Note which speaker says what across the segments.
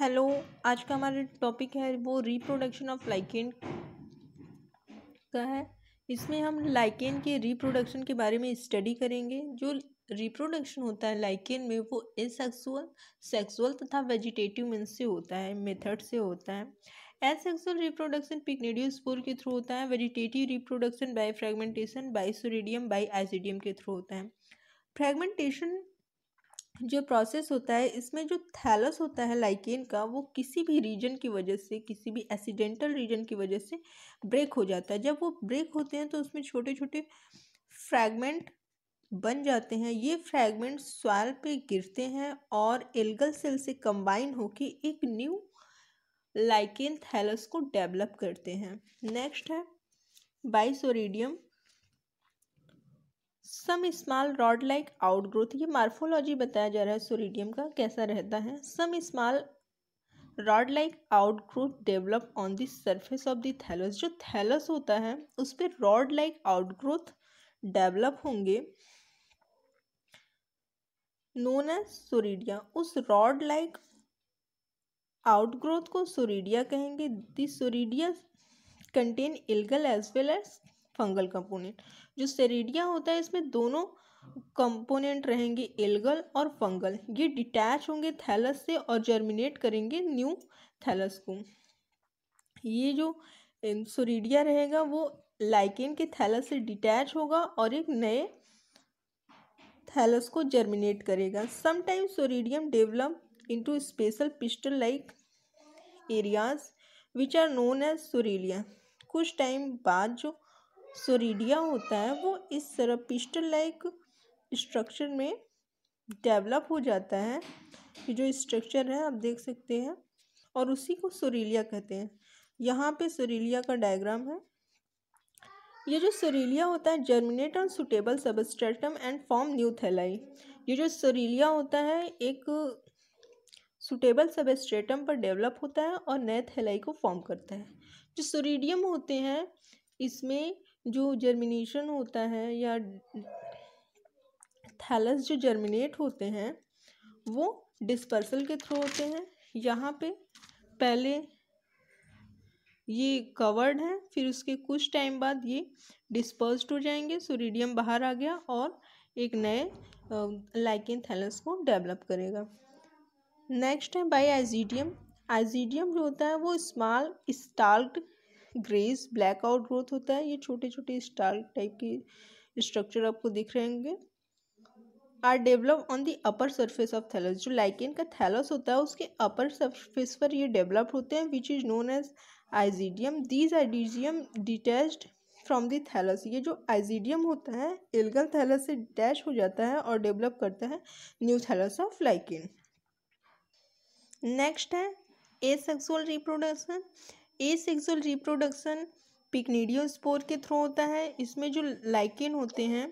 Speaker 1: hello आज का हमारा टॉपिक है वो रिप्रोडक्शन ऑफ लाइकेन का है इसमें हम लाइकेन के रिप्रोडक्शन के बारे में स्टडी करेंगे जो रिप्रोडक्शन होता है लाइकेन में वो एसेक्सुअल सेक्सुअल तथा वेजिटेटिव मीन से होता है मेथड से होता है एसेक्सुअल रिप्रोडक्शन स्पोर के थ्रू होता है vegetative reproduction by fragmentation by soredium by isidium के थ्रू होता है फ्रेगमेंटेशन जो प्रोसेस होता है इसमें जो थैलस होता है लाइकेन का वो किसी भी रीजन की वजह से किसी भी एक्सीडेंटल रीजन की वजह से ब्रेक हो जाता है जब वो ब्रेक होते हैं तो उसमें छोटे छोटे फ्रैगमेंट बन जाते हैं ये फ्रैगमेंट स्वाल पे गिरते हैं और एल्गल सेल से कंबाइन होकर एक न्यू लाइकेन थैलस को डेवलप करते हैं नेक्स्ट है by soredium some small rod like outgrowth ये मार्फोलॉजी बताया जा रहा है सोरीडियम का कैसा रहता है some small rod like outgrowth develop on the surface of the thallus जो थैलस होता है उस पर रॉड लाइक आउटग्रोथ डेवलप होंगे नोन एज सोरीडिया उस रॉड लाइक आउटग्रोथ को सोरीडिया कहेंगे the content algal as well as fungal component जो सेरिडिया होता है इसमें दोनों कंपोनेंट रहेंगे एल्गल और फंगल ये डिटैच होंगे थैलस से और जर्मिनेट करेंगे न्यू थैलस को ये जो सोरीडिया रहेगा वो लाइकेन के थैलस से डिटैच होगा और एक नए थैलस को जर्मिनेट करेगा sometime soredium develop into special pustule like areas which are known as soralia कुछ टाइम बाद जो सोरीडिया होता है वो इस तरह पिस्टल लाइक स्ट्रक्चर में डेवलप हो जाता है ये जो स्ट्रक्चर है आप देख सकते हैं और उसी को सोरीलिया कहते हैं यहाँ पे सोरीलिया का डायग्राम है ये जो सोरीलिया होता है germinate on suitable substratum and form new thalli ये जो सोरीलिया होता है एक सुटेबल सबस्ट्रेटम पर डेवलप होता है और नए थैलाई को फॉर्म करता है जो सोरीडियम होते हैं इसमें जो जर्मिनेशन होता है या थैलस जो जर्मिनेट होते हैं वो डिस्पर्सल के थ्रू होते हैं यहाँ पे पहले ये कवर्ड है फिर उसके कुछ टाइम बाद ये डिस्पर्स्ड हो जाएंगे सोरिडियम बाहर आ गया और एक नए लाइकिन थैलस को डेवलप करेगा नेक्स्ट है बाई एजीडियम एजीडियम जो होता है वो small stalked grace black outgrowth होता है ये छोटे छोटे स्टार टाइप के स्ट्रक्चर आपको दिख रहे होंगे are develop on the upper surface of thallus जो लाइकेन का थैलस होता है उसके अपर सरफेस पर ये डेवलप होते हैं which is known as isidium these आइडीजियम डिटेस्ड फ्रॉम दी थैलस ये जो आइजीडियम होता है एल्गल थैलस से डिटैच हो जाता है और डेवलप करता है new thallus of lichen next है sexual reproduction asexual reproduction pycnidiospore के थ्रू होता है इसमें जो लाइकेन होते हैं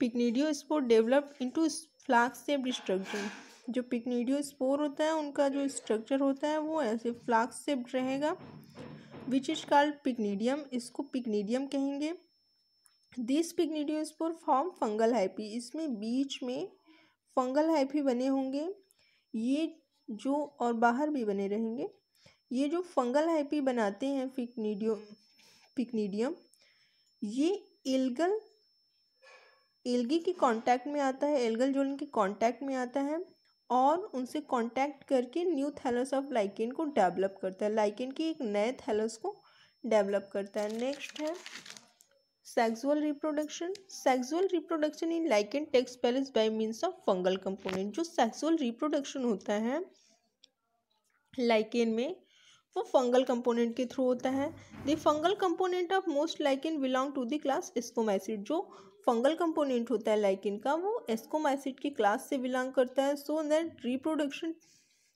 Speaker 1: pycnidiospore develop into flask shape structure जो पिकनीडियोस्पोर होता है उनका जो स्ट्रक्चर होता है वो ऐसे फ्लाक्स सेप्ड रहेगा विच इज कॉल्ड पिकनीडियम इसको पिकनीडियम कहेंगे this pycnidiospore form fungal hyphae इसमें बीच में फंगल हैपी बने होंगे ये जो और बाहर भी बने रहेंगे ये जो फंगल हाइपी बनाते हैं फिकनीडियम फिकनीडियम ये एल्गल एल्गी के कांटेक्ट में आता है एल्गल जोन के कांटेक्ट में आता है और उनसे कांटेक्ट करके न्यू थैलस ऑफ लाइकेन को डेवलप करता है लाइकेन के एक नए थैलस को डेवलप करता है नेक्स्ट है sexual reproduction sexual reproduction in lichen takes place by means of fungal component जो सेक्सुअल रिप्रोडक्शन होता है लाइकेन में वो फंगल कंपोनेंट के थ्रू होता है the fungal component of most lichen belong to the class ascomycetes जो फंगल कंपोनेंट होता है लाइकिन का वो एस्कोमाइसिड की क्लास से बिलोंग करता है so that reproduction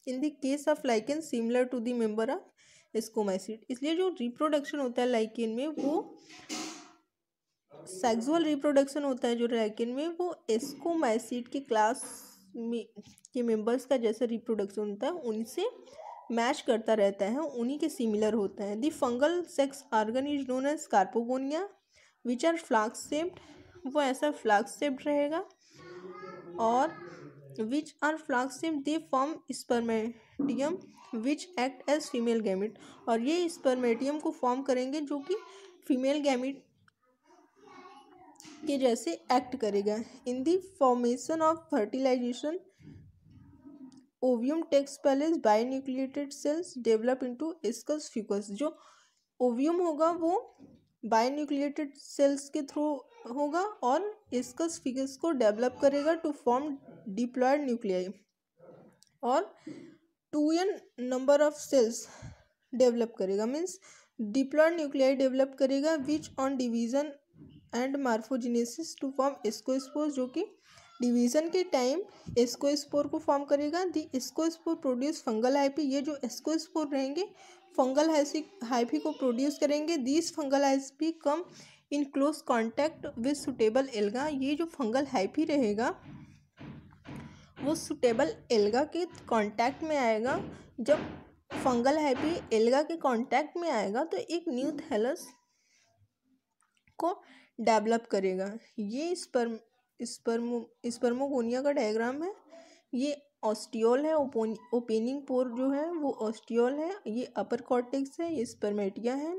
Speaker 1: in the case of lichen similar to the member of ascomycetes इसलिए जो रिप्रोडक्शन होता है लाइकिन में वो सेक्सुअल रिप्रोडक्शन होता है जो लाइकिन में वो एस्कोमाइसिड की क्लास में के मेंबर्स का जैसा रिप्रोडक्शन होता है उनसे मैच करता रहता है उन्हीं के सिमिलर होते हैं the fungal sex organ is known as carpogonia which are flask shaped वो ऐसा फ्लाक्स सेप्ड रहेगा और which are flask shaped they form spermatium which act as female gamete और ये स्पर्मेटियम को फॉर्म करेंगे जो कि फीमेल गैमिट के जैसे एक्ट करेगा in the formation of fertilization ovum takes पहले binucleated cells develop to ascus fucus जो ओवियम होगा वो बायोन्यूक्लिएटेड सेल्स के थ्रू होगा और एस्कस फिगस को डेवलप करेगा टू फॉर्म डिप्लॉयड न्यूक्लियाई और two n number of cells develop करेगा मीन्स डिप्लॉयड न्यूक्लियाई डेवलप करेगा which on division and morphogenesis to form ascospores जो कि डिवीज़न के टाइम एस्कोस्पोर को फॉर्म करेगा the ascospore produce fungal hyphae ये जो एस्कोस्पोर रहेंगे फंगल हाइपी को प्रोड्यूस करेंगे this fungal hyphae come in close contact with suitable alga ये जो फंगल हाइपी रहेगा वो सुटेबल एल्गा के कॉन्टैक्ट में आएगा जब फंगल हैपी एल्गा के कॉन्टैक्ट में आएगा तो एक न्यू थैलस को डेवलप करेगा ये इस पर स्पर्मो स्पर्मोगोनिया का डायग्राम है ये ऑस्टियोल है ओपोन ओपेनिंग पोर जो है वो ऑस्टियोल है ये अपर कॉर्टेक्स है ये स्पर्मेटिया है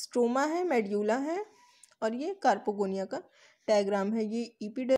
Speaker 1: स्ट्रोमा है मेड्यूला है और ये कार्पोगोनिया का डायग्राम है ये ईपीड